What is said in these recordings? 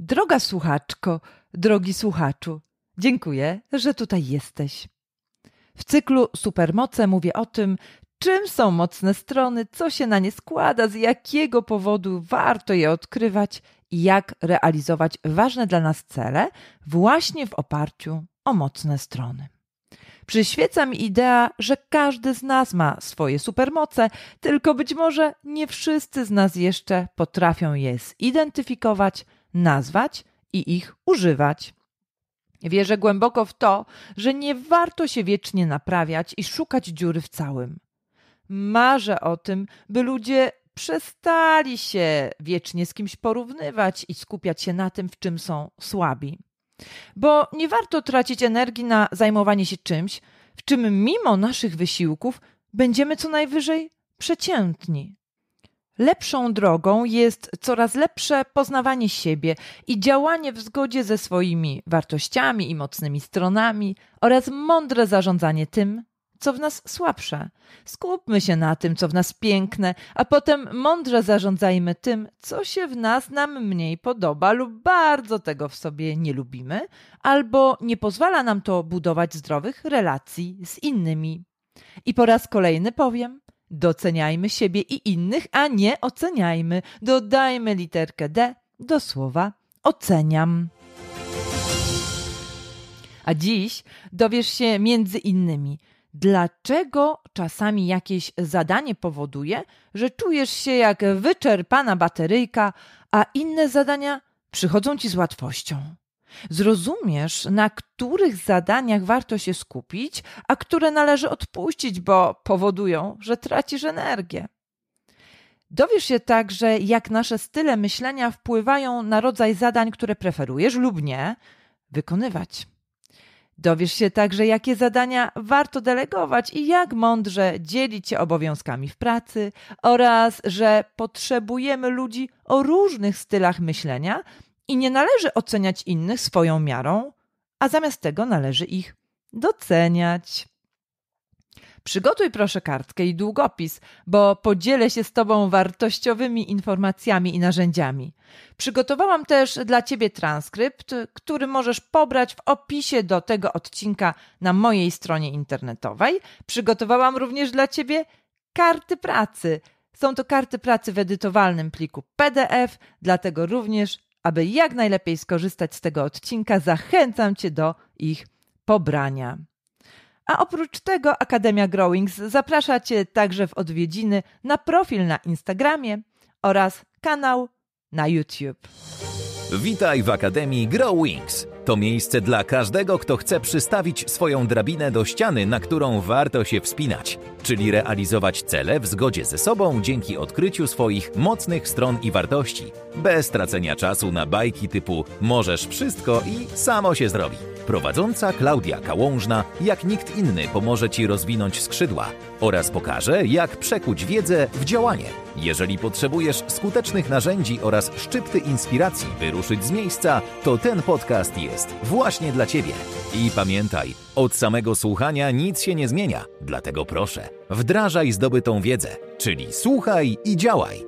Droga słuchaczko, drogi słuchaczu, dziękuję, że tutaj jesteś. W cyklu Supermoce mówię o tym, czym są mocne strony, co się na nie składa, z jakiego powodu warto je odkrywać i jak realizować ważne dla nas cele właśnie w oparciu o mocne strony. Przyświeca mi idea, że każdy z nas ma swoje supermoce, tylko być może nie wszyscy z nas jeszcze potrafią je zidentyfikować nazwać i ich używać. Wierzę głęboko w to, że nie warto się wiecznie naprawiać i szukać dziury w całym. Marzę o tym, by ludzie przestali się wiecznie z kimś porównywać i skupiać się na tym, w czym są słabi. Bo nie warto tracić energii na zajmowanie się czymś, w czym mimo naszych wysiłków będziemy co najwyżej przeciętni. Lepszą drogą jest coraz lepsze poznawanie siebie i działanie w zgodzie ze swoimi wartościami i mocnymi stronami oraz mądre zarządzanie tym, co w nas słabsze. Skupmy się na tym, co w nas piękne, a potem mądrze zarządzajmy tym, co się w nas nam mniej podoba lub bardzo tego w sobie nie lubimy, albo nie pozwala nam to budować zdrowych relacji z innymi. I po raz kolejny powiem: Doceniajmy siebie i innych, a nie oceniajmy. Dodajmy literkę D do słowa oceniam. A dziś dowiesz się między innymi, dlaczego czasami jakieś zadanie powoduje, że czujesz się jak wyczerpana bateryjka, a inne zadania przychodzą ci z łatwością. Zrozumiesz, na których zadaniach warto się skupić, a które należy odpuścić, bo powodują, że tracisz energię. Dowiesz się także, jak nasze style myślenia wpływają na rodzaj zadań, które preferujesz lub nie wykonywać. Dowiesz się także, jakie zadania warto delegować i jak mądrze dzielić się obowiązkami w pracy, oraz że potrzebujemy ludzi o różnych stylach myślenia, i nie należy oceniać innych swoją miarą, a zamiast tego należy ich doceniać. Przygotuj proszę kartkę i długopis, bo podzielę się z Tobą wartościowymi informacjami i narzędziami. Przygotowałam też dla Ciebie transkrypt, który możesz pobrać w opisie do tego odcinka na mojej stronie internetowej. Przygotowałam również dla Ciebie karty pracy. Są to karty pracy w edytowalnym pliku PDF, dlatego również aby jak najlepiej skorzystać z tego odcinka, zachęcam Cię do ich pobrania. A oprócz tego Akademia Growings zaprasza Cię także w odwiedziny na profil na Instagramie oraz kanał na YouTube. Witaj w Akademii Growings. To miejsce dla każdego, kto chce przystawić swoją drabinę do ściany, na którą warto się wspinać, czyli realizować cele w zgodzie ze sobą dzięki odkryciu swoich mocnych stron i wartości, bez tracenia czasu na bajki typu możesz wszystko i samo się zrobi. Prowadząca Klaudia Kałążna, jak nikt inny, pomoże Ci rozwinąć skrzydła, oraz pokażę, jak przekuć wiedzę w działanie. Jeżeli potrzebujesz skutecznych narzędzi oraz szczypty inspiracji, by ruszyć z miejsca, to ten podcast jest właśnie dla Ciebie. I pamiętaj, od samego słuchania nic się nie zmienia, dlatego proszę, wdrażaj zdobytą wiedzę, czyli słuchaj i działaj.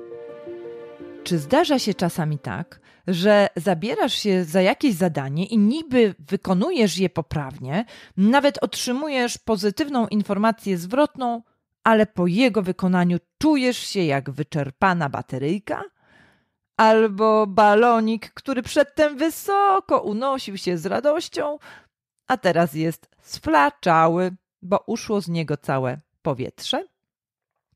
Czy zdarza się czasami tak, że zabierasz się za jakieś zadanie i niby wykonujesz je poprawnie, nawet otrzymujesz pozytywną informację zwrotną, ale po jego wykonaniu czujesz się jak wyczerpana bateryjka? Albo balonik, który przedtem wysoko unosił się z radością, a teraz jest sflaczały, bo uszło z niego całe powietrze?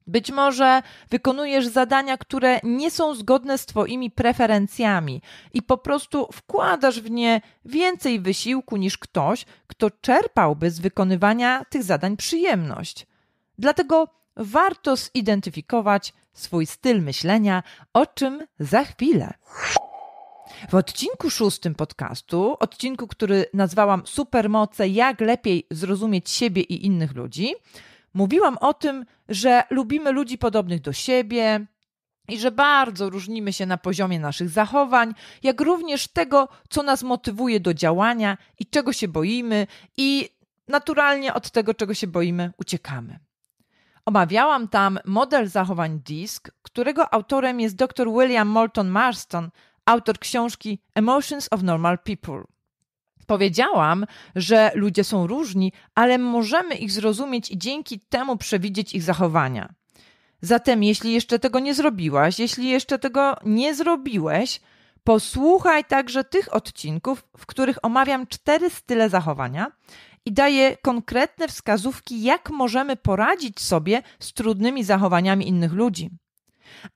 Być może wykonujesz zadania, które nie są zgodne z Twoimi preferencjami i po prostu wkładasz w nie więcej wysiłku niż ktoś, kto czerpałby z wykonywania tych zadań przyjemność. Dlatego warto zidentyfikować swój styl myślenia, o czym za chwilę. W odcinku szóstym podcastu, odcinku, który nazwałam Supermoce: Jak lepiej zrozumieć siebie i innych ludzi, Mówiłam o tym, że lubimy ludzi podobnych do siebie, i że bardzo różnimy się na poziomie naszych zachowań, jak również tego, co nas motywuje do działania i czego się boimy, i naturalnie od tego, czego się boimy, uciekamy. Omawiałam tam model zachowań DISC, którego autorem jest dr William Moulton Marston, autor książki Emotions of Normal People. Powiedziałam, że ludzie są różni, ale możemy ich zrozumieć i dzięki temu przewidzieć ich zachowania. Zatem, jeśli jeszcze tego nie zrobiłaś, jeśli jeszcze tego nie zrobiłeś, posłuchaj także tych odcinków, w których omawiam cztery style zachowania i daję konkretne wskazówki, jak możemy poradzić sobie z trudnymi zachowaniami innych ludzi.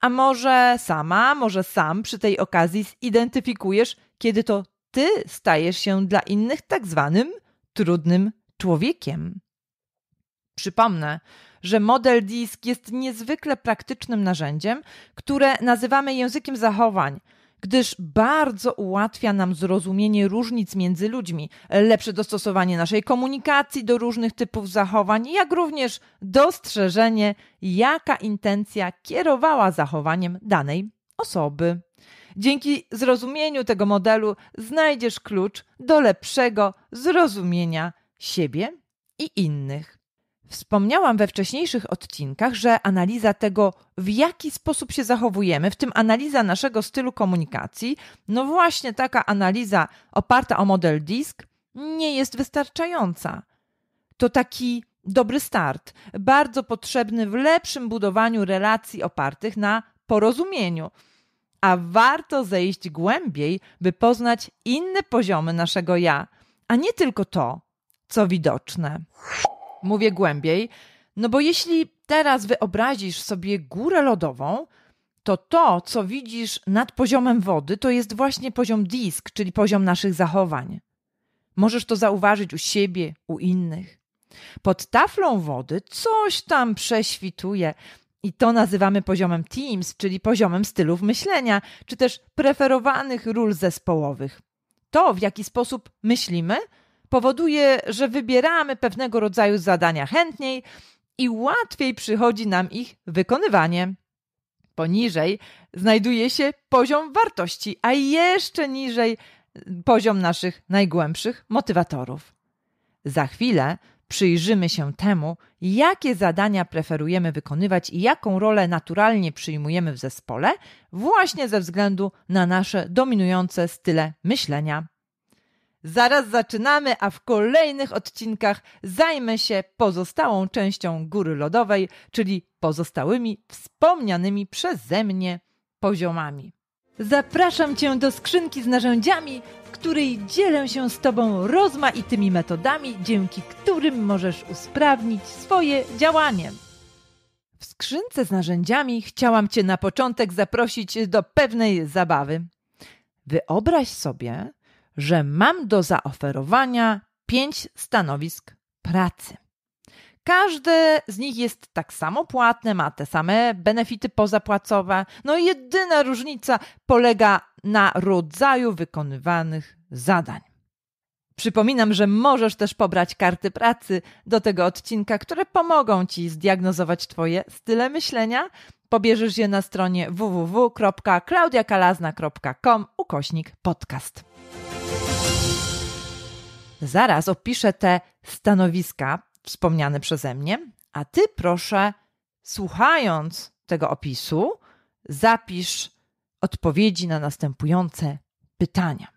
A może sama, może sam przy tej okazji zidentyfikujesz, kiedy to ty stajesz się dla innych tak zwanym trudnym człowiekiem. Przypomnę, że model DISK jest niezwykle praktycznym narzędziem, które nazywamy językiem zachowań, gdyż bardzo ułatwia nam zrozumienie różnic między ludźmi, lepsze dostosowanie naszej komunikacji do różnych typów zachowań, jak również dostrzeżenie, jaka intencja kierowała zachowaniem danej osoby. Dzięki zrozumieniu tego modelu znajdziesz klucz do lepszego zrozumienia siebie i innych. Wspomniałam we wcześniejszych odcinkach, że analiza tego, w jaki sposób się zachowujemy, w tym analiza naszego stylu komunikacji, no właśnie taka analiza oparta o model DISK, nie jest wystarczająca. To taki dobry start, bardzo potrzebny w lepszym budowaniu relacji opartych na porozumieniu a warto zejść głębiej, by poznać inne poziomy naszego ja, a nie tylko to, co widoczne. Mówię głębiej, no bo jeśli teraz wyobrazisz sobie górę lodową, to to, co widzisz nad poziomem wody, to jest właśnie poziom disk, czyli poziom naszych zachowań. Możesz to zauważyć u siebie, u innych. Pod taflą wody coś tam prześwituje, i to nazywamy poziomem Teams, czyli poziomem stylów myślenia, czy też preferowanych ról zespołowych. To, w jaki sposób myślimy, powoduje, że wybieramy pewnego rodzaju zadania chętniej i łatwiej przychodzi nam ich wykonywanie. Poniżej znajduje się poziom wartości, a jeszcze niżej poziom naszych najgłębszych motywatorów. Za chwilę przyjrzymy się temu, jakie zadania preferujemy wykonywać i jaką rolę naturalnie przyjmujemy w zespole, właśnie ze względu na nasze dominujące style myślenia. Zaraz zaczynamy, a w kolejnych odcinkach zajmę się pozostałą częścią góry lodowej, czyli pozostałymi wspomnianymi przeze mnie poziomami. Zapraszam Cię do skrzynki z narzędziami której dzielę się z Tobą rozmaitymi metodami, dzięki którym możesz usprawnić swoje działanie. W skrzynce z narzędziami chciałam Cię na początek zaprosić do pewnej zabawy. Wyobraź sobie, że mam do zaoferowania pięć stanowisk pracy. Każde z nich jest tak samo płatne, ma te same benefity pozapłacowe. No i jedyna różnica polega na rodzaju wykonywanych zadań. Przypominam, że możesz też pobrać karty pracy do tego odcinka, które pomogą ci zdiagnozować Twoje style myślenia. Pobierzesz je na stronie www.claudiakalazna.com ukośnik podcast. Zaraz opiszę te stanowiska, wspomniany przeze mnie, a ty proszę, słuchając tego opisu, zapisz odpowiedzi na następujące pytania,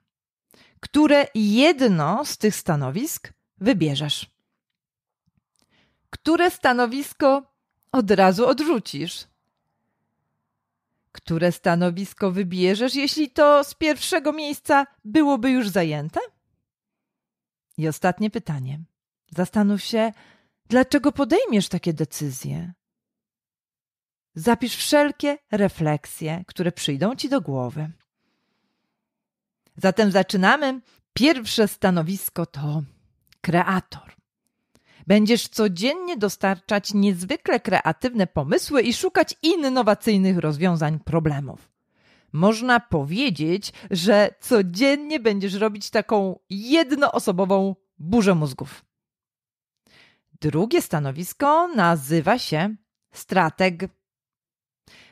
które jedno z tych stanowisk wybierzesz. Które stanowisko od razu odrzucisz? Które stanowisko wybierzesz, jeśli to z pierwszego miejsca byłoby już zajęte? I ostatnie pytanie. Zastanów się, dlaczego podejmiesz takie decyzje. Zapisz wszelkie refleksje, które przyjdą ci do głowy. Zatem zaczynamy. Pierwsze stanowisko to kreator. Będziesz codziennie dostarczać niezwykle kreatywne pomysły i szukać innowacyjnych rozwiązań problemów. Można powiedzieć, że codziennie będziesz robić taką jednoosobową burzę mózgów. Drugie stanowisko nazywa się strateg.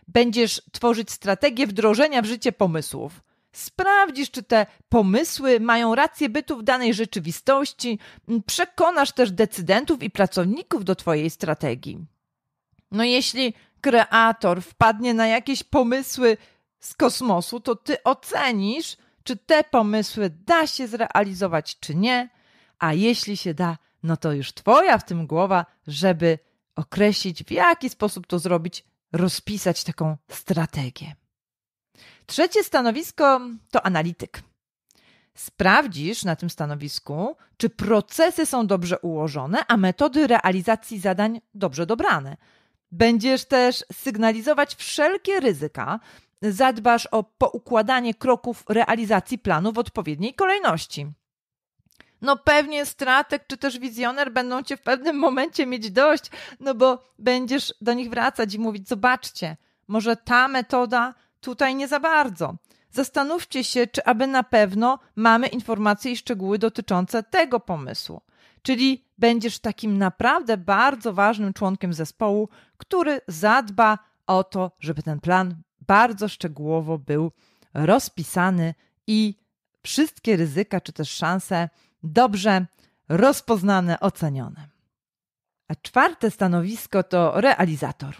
Będziesz tworzyć strategię wdrożenia w życie pomysłów. Sprawdzisz, czy te pomysły mają rację bytu w danej rzeczywistości, przekonasz też decydentów i pracowników do Twojej strategii. No, jeśli kreator wpadnie na jakieś pomysły z kosmosu, to Ty ocenisz, czy te pomysły da się zrealizować, czy nie, a jeśli się da, no to już Twoja w tym głowa, żeby określić, w jaki sposób to zrobić, rozpisać taką strategię. Trzecie stanowisko to analityk. Sprawdzisz na tym stanowisku, czy procesy są dobrze ułożone, a metody realizacji zadań dobrze dobrane. Będziesz też sygnalizować wszelkie ryzyka, zadbasz o poukładanie kroków realizacji planu w odpowiedniej kolejności no pewnie strateg czy też wizjoner będą cię w pewnym momencie mieć dość, no bo będziesz do nich wracać i mówić: Zobaczcie, może ta metoda tutaj nie za bardzo. Zastanówcie się, czy aby na pewno mamy informacje i szczegóły dotyczące tego pomysłu. Czyli będziesz takim naprawdę bardzo ważnym członkiem zespołu, który zadba o to, żeby ten plan bardzo szczegółowo był rozpisany i wszystkie ryzyka czy też szanse dobrze rozpoznane, ocenione. A czwarte stanowisko to realizator.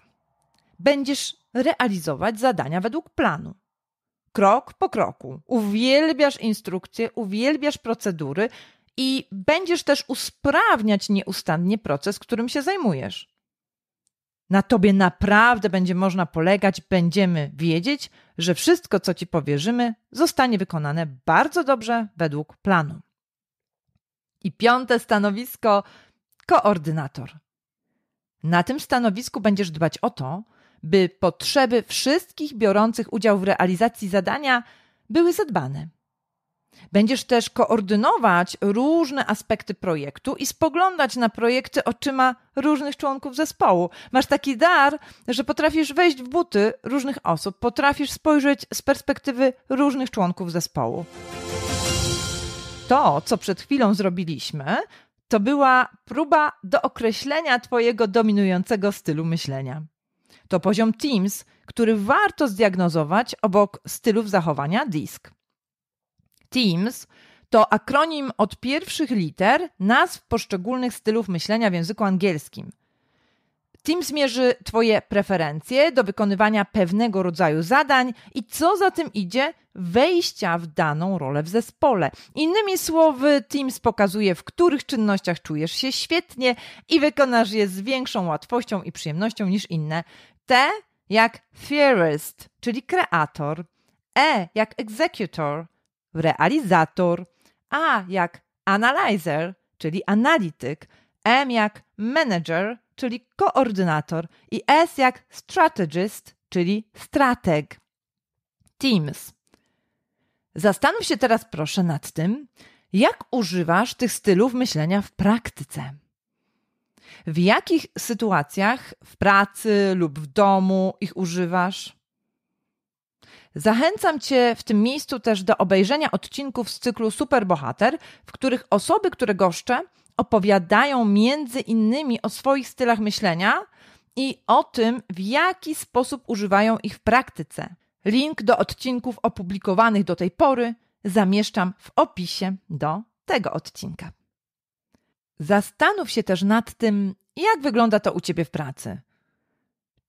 Będziesz realizować zadania według planu. Krok po kroku. Uwielbiasz instrukcje, uwielbiasz procedury i będziesz też usprawniać nieustannie proces, którym się zajmujesz. Na tobie naprawdę będzie można polegać, będziemy wiedzieć, że wszystko, co ci powierzymy, zostanie wykonane bardzo dobrze według planu. I piąte stanowisko koordynator. Na tym stanowisku będziesz dbać o to, by potrzeby wszystkich biorących udział w realizacji zadania były zadbane. Będziesz też koordynować różne aspekty projektu i spoglądać na projekty oczyma różnych członków zespołu. Masz taki dar, że potrafisz wejść w buty różnych osób, potrafisz spojrzeć z perspektywy różnych członków zespołu to, co przed chwilą zrobiliśmy, to była próba do określenia Twojego dominującego stylu myślenia. To poziom Teams, który warto zdiagnozować obok stylów zachowania DISC. Teams to akronim od pierwszych liter nazw poszczególnych stylów myślenia w języku angielskim. Teams zmierzy Twoje preferencje do wykonywania pewnego rodzaju zadań i co za tym idzie, wejścia w daną rolę w zespole. Innymi słowy, Teams pokazuje, w których czynnościach czujesz się świetnie i wykonasz je z większą łatwością i przyjemnością niż inne. Te jak theorist, czyli kreator, E jak executor, realizator, A jak analyzer, czyli analityk, M jak manager, czyli koordynator, i S jak strategist, czyli strateg. Teams. Zastanów się teraz proszę nad tym, jak używasz tych stylów myślenia w praktyce. W jakich sytuacjach w pracy lub w domu ich używasz? Zachęcam Cię w tym miejscu też do obejrzenia odcinków z cyklu Superbohater, w których osoby, które goszczę, opowiadają między innymi o swoich stylach myślenia i o tym, w jaki sposób używają ich w praktyce. Link do odcinków opublikowanych do tej pory zamieszczam w opisie do tego odcinka. Zastanów się też nad tym, jak wygląda to u ciebie w pracy.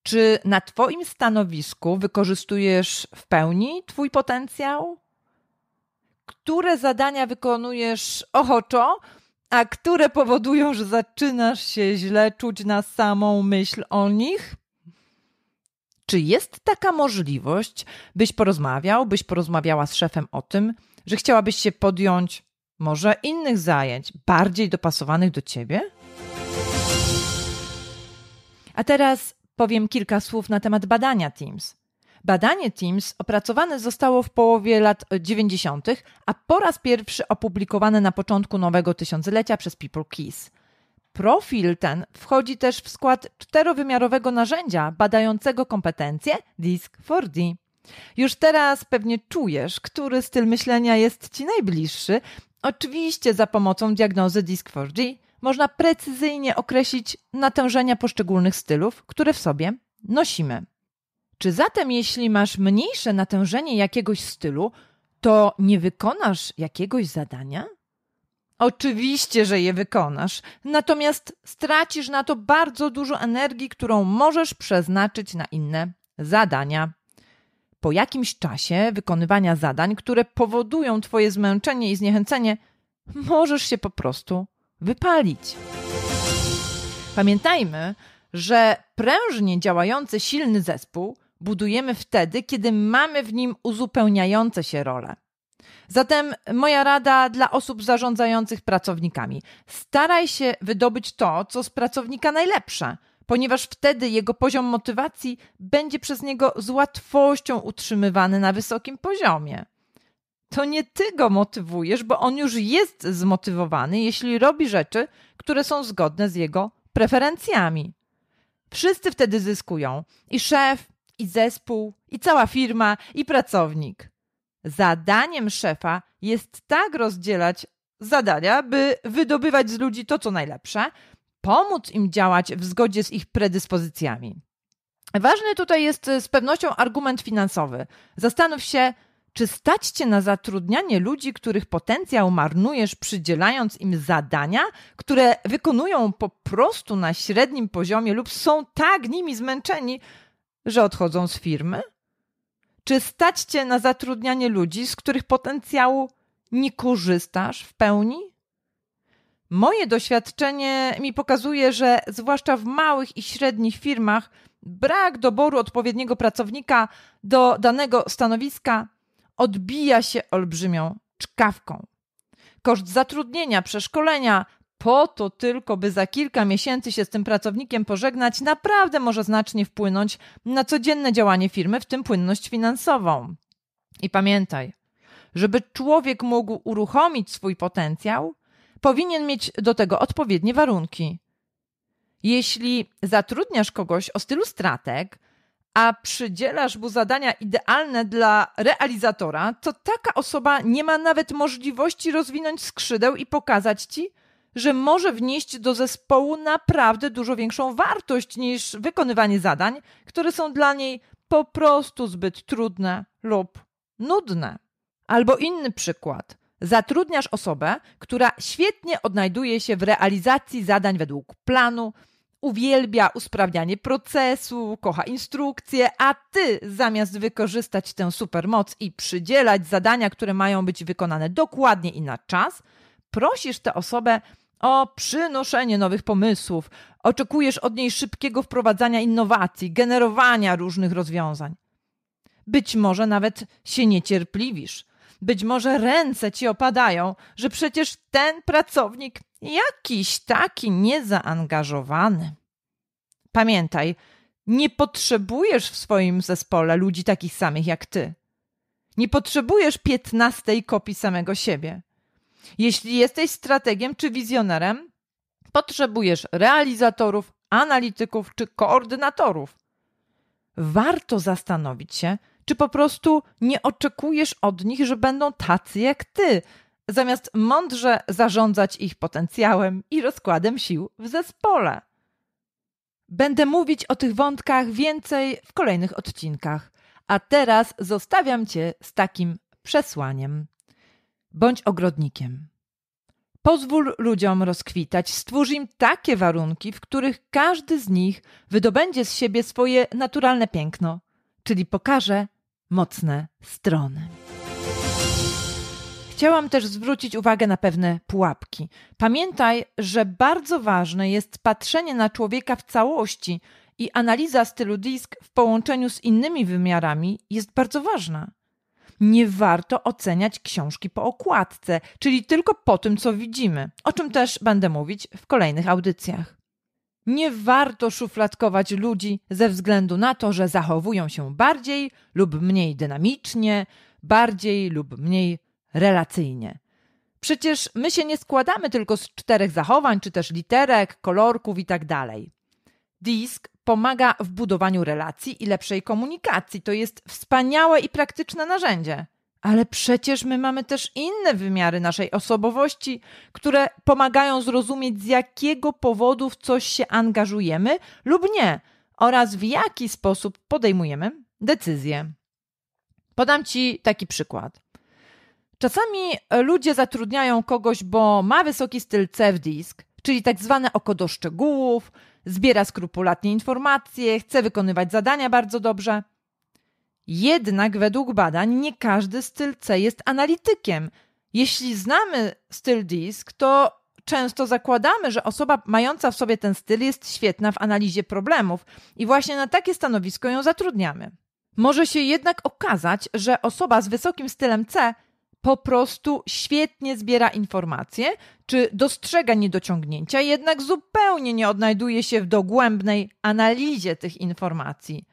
Czy na Twoim stanowisku wykorzystujesz w pełni Twój potencjał? Które zadania wykonujesz ochoczo, a które powodują, że zaczynasz się źle czuć na samą myśl o nich? Czy jest taka możliwość, byś porozmawiał, byś porozmawiała z szefem o tym, że chciałabyś się podjąć może innych zajęć, bardziej dopasowanych do ciebie? A teraz powiem kilka słów na temat badania Teams. Badanie Teams opracowane zostało w połowie lat 90., a po raz pierwszy opublikowane na początku nowego tysiąclecia przez People Keys. Profil ten wchodzi też w skład czterowymiarowego narzędzia badającego kompetencje Disk4D. Już teraz pewnie czujesz, który styl myślenia jest Ci najbliższy. Oczywiście za pomocą diagnozy disk 4 d można precyzyjnie określić natężenia poszczególnych stylów, które w sobie nosimy. Czy zatem, jeśli masz mniejsze natężenie jakiegoś stylu, to nie wykonasz jakiegoś zadania? Oczywiście, że je wykonasz, natomiast stracisz na to bardzo dużo energii, którą możesz przeznaczyć na inne zadania. Po jakimś czasie wykonywania zadań, które powodują Twoje zmęczenie i zniechęcenie, możesz się po prostu wypalić. Pamiętajmy, że prężnie działający silny zespół budujemy wtedy, kiedy mamy w nim uzupełniające się role. Zatem moja rada dla osób zarządzających pracownikami: staraj się wydobyć to, co z pracownika najlepsze, ponieważ wtedy jego poziom motywacji będzie przez niego z łatwością utrzymywany na wysokim poziomie. To nie ty go motywujesz, bo on już jest zmotywowany, jeśli robi rzeczy, które są zgodne z jego preferencjami. Wszyscy wtedy zyskują i szef, i zespół, i cała firma, i pracownik. Zadaniem szefa jest tak rozdzielać zadania, by wydobywać z ludzi to, co najlepsze, pomóc im działać w zgodzie z ich predyspozycjami. Ważny tutaj jest e, z pewnością argument finansowy. Zastanów się, czy stać cię na zatrudnianie ludzi, których potencjał marnujesz, przydzielając im zadania, które wykonują po prostu na średnim poziomie lub są tak nimi zmęczeni, że odchodzą z firmy? Czy stać cię na zatrudnianie ludzi, z których potencjału nie korzystasz w pełni? Moje doświadczenie mi pokazuje, że zwłaszcza w małych i średnich firmach brak doboru odpowiedniego pracownika do danego stanowiska odbija się olbrzymią czkawką. Koszt zatrudnienia, przeszkolenia, po to tylko, by za kilka miesięcy się z tym pracownikiem pożegnać, naprawdę może znacznie wpłynąć na codzienne działanie firmy, w tym płynność finansową. I pamiętaj, żeby człowiek mógł uruchomić swój potencjał, powinien mieć do tego odpowiednie warunki. Jeśli zatrudniasz kogoś o stylu strateg, a przydzielasz mu zadania idealne dla realizatora, to taka osoba nie ma nawet możliwości rozwinąć skrzydeł i pokazać ci, że może wnieść do zespołu naprawdę dużo większą wartość niż wykonywanie zadań, które są dla niej po prostu zbyt trudne lub nudne. Albo inny przykład. Zatrudniasz osobę, która świetnie odnajduje się w realizacji zadań według planu, uwielbia usprawnianie procesu, kocha instrukcje, a ty zamiast wykorzystać tę supermoc i przydzielać zadania, które mają być wykonane dokładnie i na czas, prosisz tę osobę o przynoszenie nowych pomysłów. Oczekujesz od niej szybkiego wprowadzania innowacji, generowania różnych rozwiązań. Być może nawet się niecierpliwisz. Być może ręce ci opadają, że przecież ten pracownik jakiś taki niezaangażowany. Pamiętaj, nie potrzebujesz w swoim zespole ludzi takich samych jak ty. Nie potrzebujesz piętnastej kopii samego siebie. Jeśli jesteś strategiem czy wizjonerem, potrzebujesz realizatorów, analityków czy koordynatorów. Warto zastanowić się, czy po prostu nie oczekujesz od nich, że będą tacy jak ty, zamiast mądrze zarządzać ich potencjałem i rozkładem sił w zespole. Będę mówić o tych wątkach więcej w kolejnych odcinkach, a teraz zostawiam cię z takim przesłaniem. Bądź ogrodnikiem. Pozwól ludziom rozkwitać, stwórz im takie warunki, w których każdy z nich wydobędzie z siebie swoje naturalne piękno, czyli pokaże mocne strony. Chciałam też zwrócić uwagę na pewne pułapki. Pamiętaj, że bardzo ważne jest patrzenie na człowieka w całości i analiza stylu disk w połączeniu z innymi wymiarami jest bardzo ważna nie warto oceniać książki po okładce, czyli tylko po tym, co widzimy, o czym też będę mówić w kolejnych audycjach. Nie warto szufladkować ludzi ze względu na to, że zachowują się bardziej lub mniej dynamicznie, bardziej lub mniej relacyjnie. Przecież my się nie składamy tylko z czterech zachowań, czy też literek, kolorków itd. Tak Disk pomaga w budowaniu relacji i lepszej komunikacji. To jest wspaniałe i praktyczne narzędzie. Ale przecież my mamy też inne wymiary naszej osobowości, które pomagają zrozumieć, z jakiego powodu w coś się angażujemy lub nie, oraz w jaki sposób podejmujemy decyzje. Podam Ci taki przykład. Czasami ludzie zatrudniają kogoś, bo ma wysoki styl CFDISK, czyli tak zwane oko do szczegółów, zbiera skrupulatnie informacje, chce wykonywać zadania bardzo dobrze. Jednak według badań nie każdy styl C jest analitykiem. Jeśli znamy styl DISK, to często zakładamy, że osoba mająca w sobie ten styl jest świetna w analizie problemów i właśnie na takie stanowisko ją zatrudniamy. Może się jednak okazać, że osoba z wysokim stylem C po prostu świetnie zbiera informacje, czy dostrzega niedociągnięcia, jednak zupełnie nie odnajduje się w dogłębnej analizie tych informacji.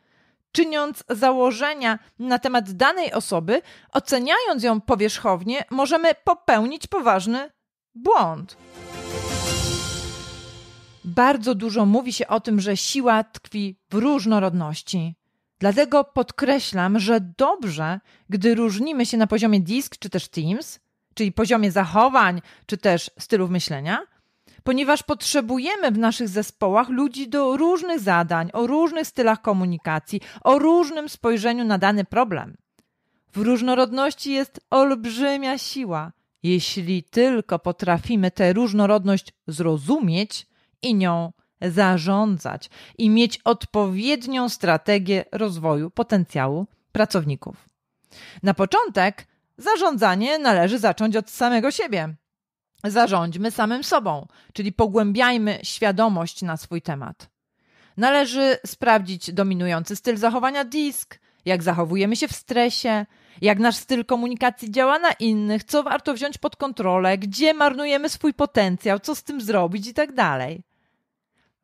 Czyniąc założenia na temat danej osoby, oceniając ją powierzchownie, możemy popełnić poważny błąd. Bardzo dużo mówi się o tym, że siła tkwi w różnorodności. Dlatego podkreślam, że dobrze, gdy różnimy się na poziomie disk czy też Teams, czyli poziomie zachowań czy też stylów myślenia, ponieważ potrzebujemy w naszych zespołach ludzi do różnych zadań, o różnych stylach komunikacji, o różnym spojrzeniu na dany problem. W różnorodności jest olbrzymia siła, jeśli tylko potrafimy tę różnorodność zrozumieć i nią zarządzać i mieć odpowiednią strategię rozwoju potencjału pracowników. Na początek zarządzanie należy zacząć od samego siebie. Zarządźmy samym sobą, czyli pogłębiajmy świadomość na swój temat. Należy sprawdzić dominujący styl zachowania disk, jak zachowujemy się w stresie, jak nasz styl komunikacji działa na innych, co warto wziąć pod kontrolę, gdzie marnujemy swój potencjał, co z tym zrobić i tak dalej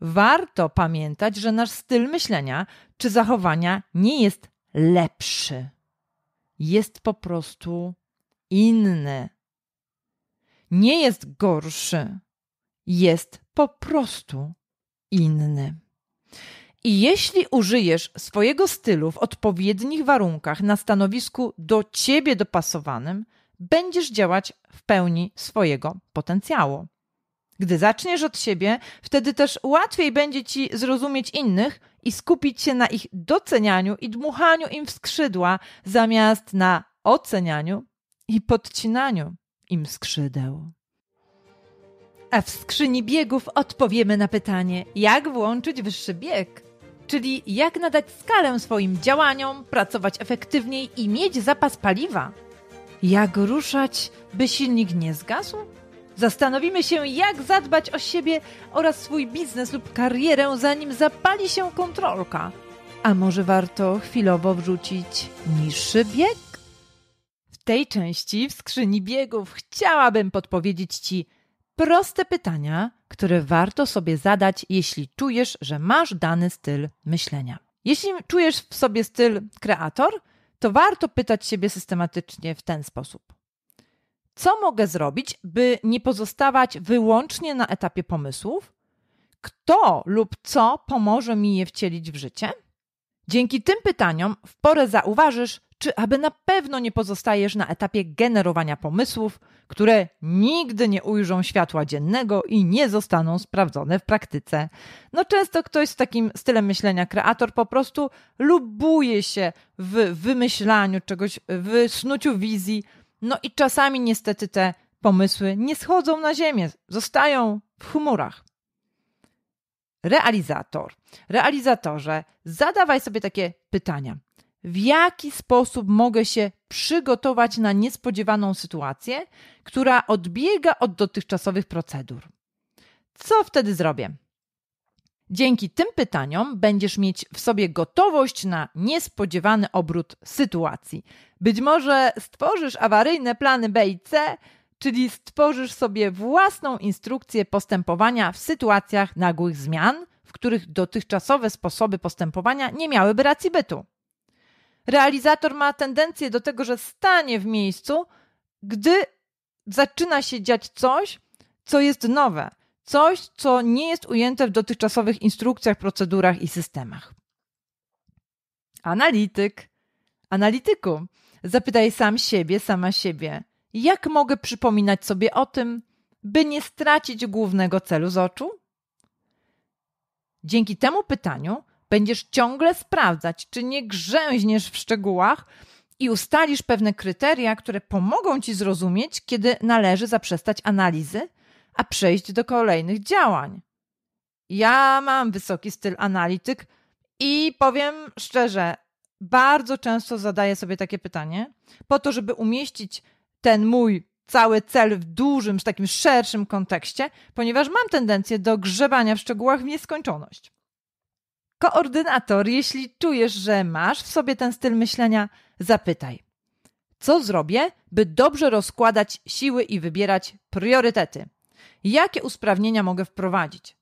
warto pamiętać, że nasz styl myślenia czy zachowania nie jest lepszy. Jest po prostu inny. Nie jest gorszy. Jest po prostu inny. I jeśli użyjesz swojego stylu w odpowiednich warunkach na stanowisku do ciebie dopasowanym, będziesz działać w pełni swojego potencjału. Gdy zaczniesz od siebie, wtedy też łatwiej będzie ci zrozumieć innych i skupić się na ich docenianiu i dmuchaniu im w skrzydła, zamiast na ocenianiu i podcinaniu im skrzydeł. A w skrzyni biegów odpowiemy na pytanie, jak włączyć wyższy bieg, czyli jak nadać skalę swoim działaniom, pracować efektywniej i mieć zapas paliwa. Jak ruszać, by silnik nie zgasł? Zastanowimy się, jak zadbać o siebie oraz swój biznes lub karierę, zanim zapali się kontrolka. A może warto chwilowo wrzucić niższy bieg? W tej części w skrzyni biegów chciałabym podpowiedzieć Ci proste pytania, które warto sobie zadać, jeśli czujesz, że masz dany styl myślenia. Jeśli czujesz w sobie styl kreator, to warto pytać siebie systematycznie w ten sposób. Co mogę zrobić, by nie pozostawać wyłącznie na etapie pomysłów? Kto lub co pomoże mi je wcielić w życie? Dzięki tym pytaniom w porę zauważysz, czy aby na pewno nie pozostajesz na etapie generowania pomysłów, które nigdy nie ujrzą światła dziennego i nie zostaną sprawdzone w praktyce. No często ktoś z takim stylem myślenia kreator po prostu lubuje się w wymyślaniu czegoś, w snuciu wizji, no i czasami niestety te pomysły nie schodzą na ziemię, zostają w chmurach. Realizator. Realizatorze, zadawaj sobie takie pytania. W jaki sposób mogę się przygotować na niespodziewaną sytuację, która odbiega od dotychczasowych procedur? Co wtedy zrobię? Dzięki tym pytaniom będziesz mieć w sobie gotowość na niespodziewany obrót sytuacji. Być może stworzysz awaryjne plany B i C, czyli stworzysz sobie własną instrukcję postępowania w sytuacjach nagłych zmian, w których dotychczasowe sposoby postępowania nie miałyby racji bytu. Realizator ma tendencję do tego, że stanie w miejscu, gdy zaczyna się dziać coś, co jest nowe – coś, co nie jest ujęte w dotychczasowych instrukcjach, procedurach i systemach. Analityk, analityku, zapytaj sam siebie, sama siebie, jak mogę przypominać sobie o tym, by nie stracić głównego celu z oczu? Dzięki temu pytaniu będziesz ciągle sprawdzać, czy nie grzęźniesz w szczegółach i ustalisz pewne kryteria, które pomogą ci zrozumieć, kiedy należy zaprzestać analizy a przejść do kolejnych działań. Ja mam wysoki styl analityk i powiem szczerze, bardzo często zadaję sobie takie pytanie, po to, żeby umieścić ten mój cały cel w dużym, takim szerszym kontekście, ponieważ mam tendencję do grzebania w szczegółach w nieskończoność. Koordynator, jeśli czujesz, że masz w sobie ten styl myślenia, zapytaj: Co zrobię, by dobrze rozkładać siły i wybierać priorytety? Jakie usprawnienia mogę wprowadzić?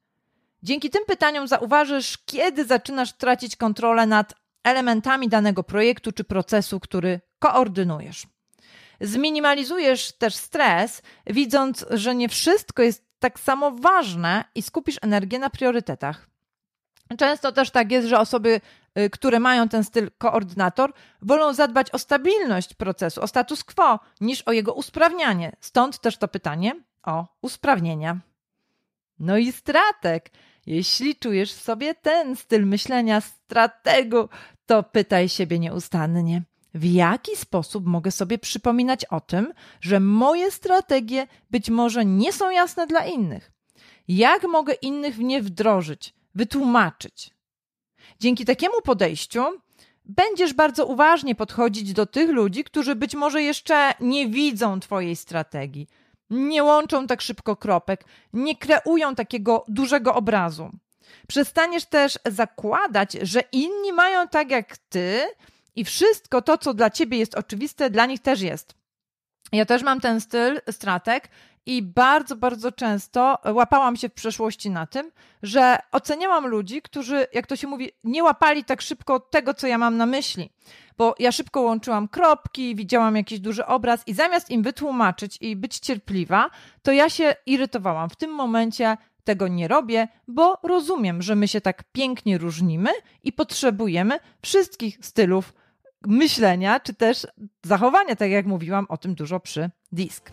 Dzięki tym pytaniom zauważysz, kiedy zaczynasz tracić kontrolę nad elementami danego projektu czy procesu, który koordynujesz. Zminimalizujesz też stres, widząc, że nie wszystko jest tak samo ważne i skupisz energię na priorytetach. Często też tak jest, że osoby, y, które mają ten styl koordynator, wolą zadbać o stabilność procesu, o status quo, niż o jego usprawnianie. Stąd też to pytanie, o usprawnienia. No i strateg. Jeśli czujesz w sobie ten styl myślenia strategu, to pytaj siebie nieustannie. W jaki sposób mogę sobie przypominać o tym, że moje strategie być może nie są jasne dla innych? Jak mogę innych w nie wdrożyć, wytłumaczyć? Dzięki takiemu podejściu będziesz bardzo uważnie podchodzić do tych ludzi, którzy być może jeszcze nie widzą Twojej strategii nie łączą tak szybko kropek, nie kreują takiego dużego obrazu. Przestaniesz też zakładać, że inni mają tak jak ty i wszystko to, co dla ciebie jest oczywiste, dla nich też jest. Ja też mam ten styl stratek i bardzo, bardzo często łapałam się w przeszłości na tym, że oceniałam ludzi, którzy, jak to się mówi, nie łapali tak szybko tego, co ja mam na myśli. Bo ja szybko łączyłam kropki, widziałam jakiś duży obraz i zamiast im wytłumaczyć i być cierpliwa, to ja się irytowałam. W tym momencie tego nie robię, bo rozumiem, że my się tak pięknie różnimy i potrzebujemy wszystkich stylów myślenia, czy też zachowania, tak jak mówiłam o tym dużo przy disk.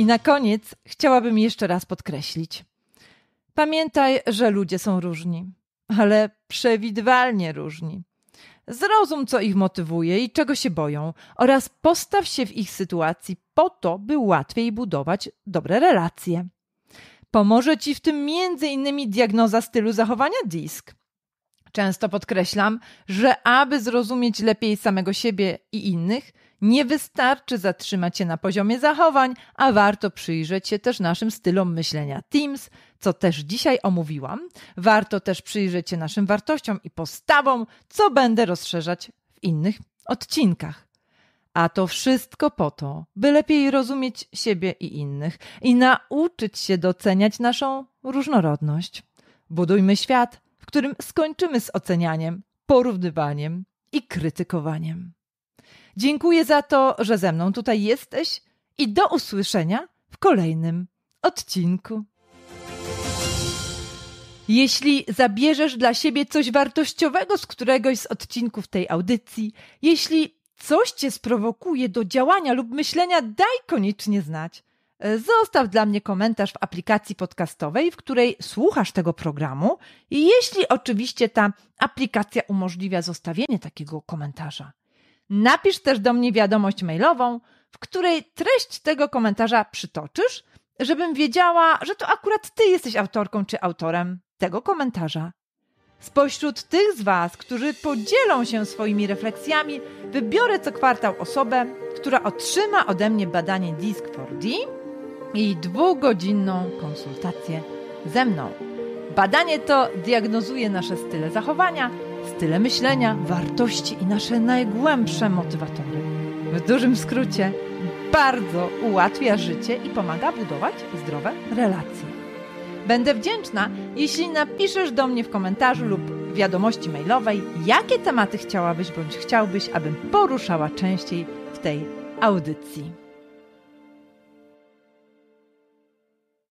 I na koniec chciałabym jeszcze raz podkreślić. Pamiętaj, że ludzie są różni, ale przewidywalnie różni. Zrozum, co ich motywuje i czego się boją, oraz postaw się w ich sytuacji po to, by łatwiej budować dobre relacje. Pomoże ci w tym m.in. diagnoza stylu zachowania DISK, Często podkreślam, że aby zrozumieć lepiej samego siebie i innych, nie wystarczy zatrzymać się na poziomie zachowań, a warto przyjrzeć się też naszym stylom myślenia Teams, co też dzisiaj omówiłam. Warto też przyjrzeć się naszym wartościom i postawom, co będę rozszerzać w innych odcinkach. A to wszystko po to, by lepiej rozumieć siebie i innych i nauczyć się doceniać naszą różnorodność. Budujmy świat którym skończymy z ocenianiem, porównywaniem i krytykowaniem. Dziękuję za to, że ze mną tutaj jesteś i do usłyszenia w kolejnym odcinku. Jeśli zabierzesz dla siebie coś wartościowego z któregoś z odcinków tej audycji, jeśli coś cię sprowokuje do działania lub myślenia, daj koniecznie znać. Zostaw dla mnie komentarz w aplikacji podcastowej, w której słuchasz tego programu, jeśli oczywiście ta aplikacja umożliwia zostawienie takiego komentarza. Napisz też do mnie wiadomość mailową, w której treść tego komentarza przytoczysz, żebym wiedziała, że to akurat ty jesteś autorką czy autorem tego komentarza. Spośród tych z Was, którzy podzielą się swoimi refleksjami, wybiorę co kwartał osobę, która otrzyma ode mnie badanie Disk 4D i dwugodzinną konsultację ze mną. Badanie to diagnozuje nasze style zachowania, style myślenia, wartości i nasze najgłębsze motywatory. W dużym skrócie, bardzo ułatwia życie i pomaga budować zdrowe relacje. Będę wdzięczna, jeśli napiszesz do mnie w komentarzu lub wiadomości mailowej, jakie tematy chciałabyś bądź chciałbyś, abym poruszała częściej w tej audycji.